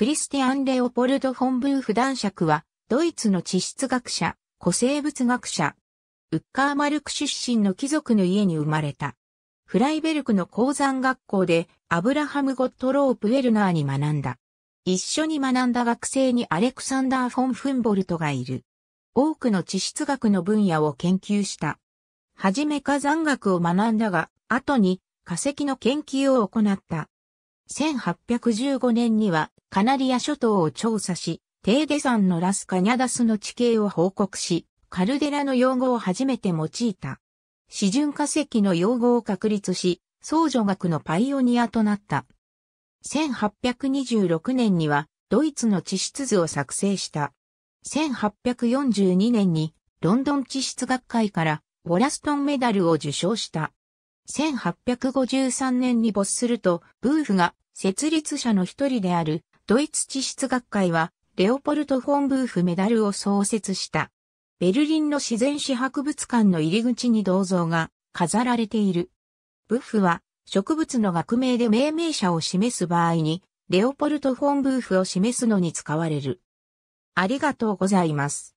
クリスティアン・レオポルド・フォン・ブーフ男爵は、ドイツの地質学者、古生物学者、ウッカーマルク出身の貴族の家に生まれた。フライベルクの鉱山学校でアブラハム・ゴットロープ・ウェルナーに学んだ。一緒に学んだ学生にアレクサンダー・フォン・フンボルトがいる。多くの地質学の分野を研究した。はじめ火山学を学んだが、後に化石の研究を行った。1815年にはカナリア諸島を調査し、テーデ山のラスカニャダスの地形を報告し、カルデラの用語を初めて用いた。示準化石の用語を確立し、創女学のパイオニアとなった。1826年にはドイツの地質図を作成した。1842年にロンドン地質学会からウォラストンメダルを受賞した。1853年に没すると、ブーフが設立者の一人であるドイツ地質学会は、レオポルト・フォン・ブーフメダルを創設した。ベルリンの自然史博物館の入り口に銅像が飾られている。ブーフは植物の学名で命名者を示す場合に、レオポルト・フォン・ブーフを示すのに使われる。ありがとうございます。